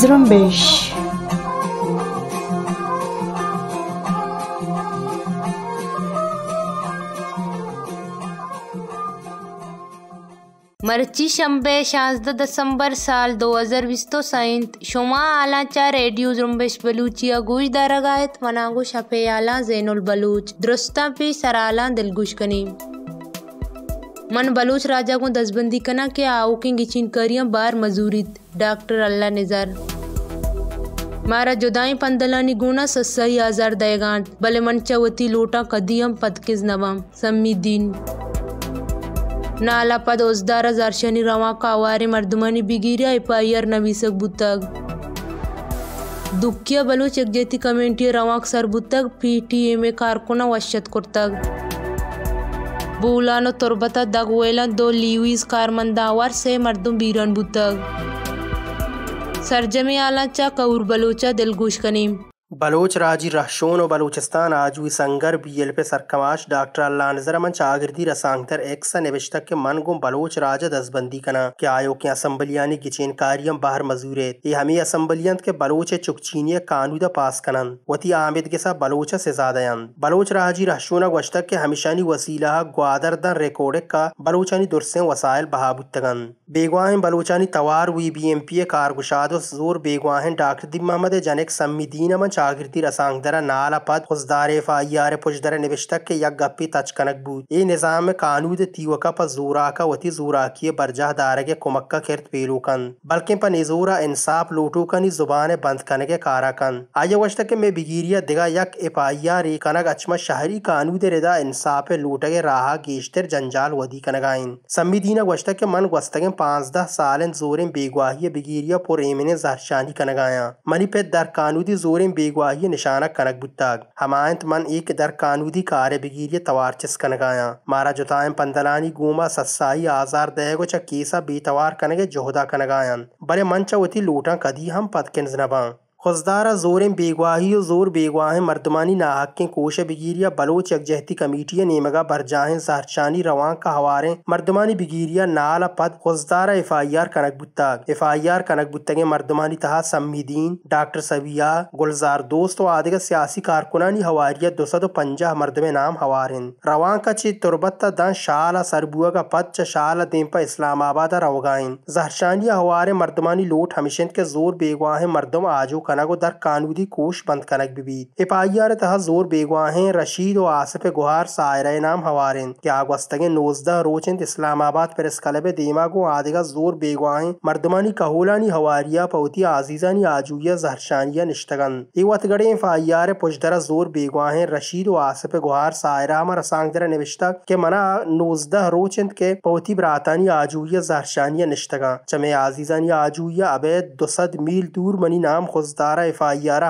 Zrombesh मरची शंबे शांसद दिसंबर साल दो हज़ार तो साइंत शुमा आलाचा रेडियो जुम्बेश बलूचिया गुश दरगायत मनागो शफे आला जैनुल बलूच दुरुस्ता पी सराला दिलगुश कनी मन बलूच राजा को दसबंदी कना के आओ के गिचिन करियम बार मजूरित डॉक्टर अल्लाह निजार मारा जुदाई पंदला गुना सस्सई आजार दयगान भले मन चवती लोटा कदियम पदकिज नवाम सम्मी दीन नालापद ओजदार जारशनी रवा कावारे मर्दमानी बिगिरी आईपायर नवीसक बुतग दुख्य बलूच एक जेती कमेंटी रवाक सर बुतग पी टी एम ए कारकुना वश्यत कुर्तग बूलानो तुरबता दगवेलन दो लीवीज कारमंदावर से मर्दुम बीरन बुतग सरजमे आला चा कौर बलोचा दिलगुश बलोच राजी रहशोन और बलूचिस्तान हुई संगर बी एल पे सरकमाश डॉक्टर अल्लाह नजर अमन चागिरदी रसांगतर एक्स नविश्तक के मन गुम बलोच राजा दसबंदी कना के आयो के असम्बलियानी गिचेन कारियम बाहर मजूरे ये हमी असम्बलियंत के बलोच चुकचीनिय कानूदा पास कनन वती आमिद के साथ बलोच से ज्यादा बलोच राजी रहशोन वश्तक के हमेशानी वसीला ग्वादर दन रिकॉर्ड का बलोचानी दुरसे वसायल बहाबुतगन बेगवाहन बलोचानी तवार वी बी एम पी ए कारगुशाद जोर बेगवाहन डॉक्टर दिम अहमद जनक सम्मी दीन अमन चागृति रसांग दरा नाला पद खुशदार एफ आई आर पुश दरा निविश्तक के यक गपी तच कनक बूत ए निज़ाम कानूद तीवका पर जोरा का वती जोरा किए बरजाह दार के कुमक का पेलू कन बल्कि पर निजोरा इंसाफ लोटो कनी जुबान बंद कन के कारा कन आया वश तक में बिगीरिया दिगा यक एफ आई आर ए कनक अचम शहरी कानूद रिदा इंसाफ लोटे राह गेश्तर जंजाल वदी कनगाइन सम्मी दीना वश तक के मन वस्तक 15 salin zorên bêguahiyê bigîriya porêminê zarşandî kenegaya. Manî pêd derkanûdî zorên bêguahiyê nişanak kenek bûtak. Hemayend man êk derkanûdî karê bigîriya tewarçis kenegaya. Mara cotayên pendelanî goma sessayî azar dehgo ça kêsa bêtewar kenegê cohda kenegayan. Berê min ça wetî lûtan qedî hem pedkiniz neba. खुशदारा जोरें बेगवाही जोर बेगवाह मर्दमानी के कोश बगीरिया Bloch यकजहती कमेटियाँ नेमगा बरजाहें सहरचानी रवान का हवारे मर्दमानी बिगीरिया नाल पद खुशदारा F I R कनक बुत्तक एफ आई आर कनक बुत्तगे मर्दमानी तहा सम्मीदीन डॉक्टर सबिया गुलजार दोस्त व आदि सियासी कारकुनानी हवारिया दो सौ पंजा मर्दम नाम हवारे रवान का चे तुरबत्ता दं शाल सरबुआ का पद चाल शाला देंपा इस्लामाबाद रवगा जहरशानिया हवारे मर्दमानी लोट हमिशंत के जोर बेगवाह मर्दम आजो कनक दर कानूनी कोश बंद कनक बिबीत एपाइयार तह जोर बेगवाहें रशीद व आसिफ गुहार सायरा नाम हवारें नोजदा रोचें इस्लामाबाद प्रेस क्लब देमा को आदिगा जोर बेगवाहें मर्दमानी कहोलानी हवारिया पौती आजीजानी आजूया जहरशानिया निश्तगन इवतगड़े फाइयार पुशदरा जोर बेगवाहें रशीद और आसिफ गुहार सायरा हमर सांग दरा निविश्ता के मना नोजदा रोचेंद के पौती बरातानी आजूया जहरशानिया निश्तगा चमे आजीजानी आजूया अबैद दो मील दूर मनी नाम खुजदा ವಿಸ್ತಾರ ಎಫ್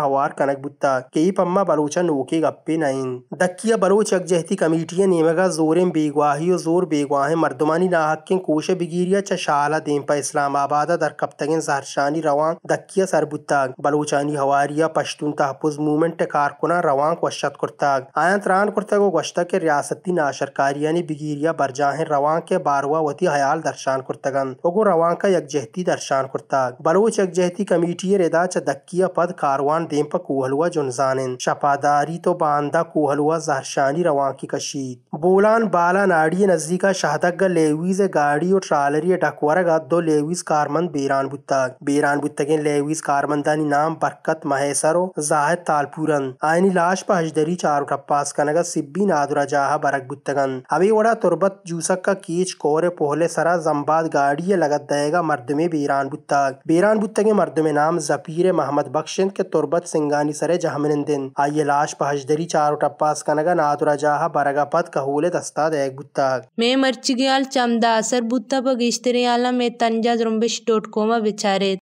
हवार कनक बुत्ता ಕನಕ್ಬುತ್ತ पम्मा ಬಲೂಚ ನೋಕಿ गप्पे ನೈನ್ दक्किया बलोच यकजहती कमेटिया नेमगा जोरेम बेगवाही और जोर बेगवाह मर्दमानी के कोश बिगिरिया चशाला देमपा इस्लामाबाद दर दरकप्तगिन जहरशानी रवान दक्किया सरबुत्ता बलोचानी हवारिया पश्तून तहफुज मूवमेंट कारकुना रवान क्वशत कुर्ताग आयंत रान को गश्ता के रियासती नाशरकारी यानी बिगिरिया बरजाह रवान के बारवा वती हयाल दर्शान कुर्तगन ओगो रवान का यकजहती दर्शान कुर्ता बलोच यकजहती कमेटी रेदा च दक्की पद कारवान देम पा कोहलुआ जुनजानन शपादारी तो बांदा कोहलुआ जहरशानी रवा की कशीद बोलान बाला नाड़ी नजदीका शाहदग लेवीज गाड़ी और ट्रालरी डकवर गो लेवीज कारमंद बेरान बुत्तग बेरान बुत्तगिन लेवीज कारमंदानी नाम बरकत महेसरो जाहिद तालपुरन आयनी लाश पा हजदरी चार टप्पास कनगा सिब्बी नादुरा जाहा बरक बुत्तगन अभी वड़ा तुरबत जूसक का कीच कोरे पोहले सरा जम्बाद गाड़ी लगत देगा मर्द में बेरान बुत्तग बेरान बुत्तगे मर्द में नाम जपीर मोहम्मद बख्शिंद के तुरबत सिंगानी सरे जहमनिंदिन आइये लाश पहजदरी चार टप्पास कनगा नातुरा जाह बरगा पद कहूले दस्ता देख बुत्ता मैं मर्च गयाल चमदा असर बुत्ता बगिश्तरे आला में तंजा जुम्बिश डॉट कॉम बिचारे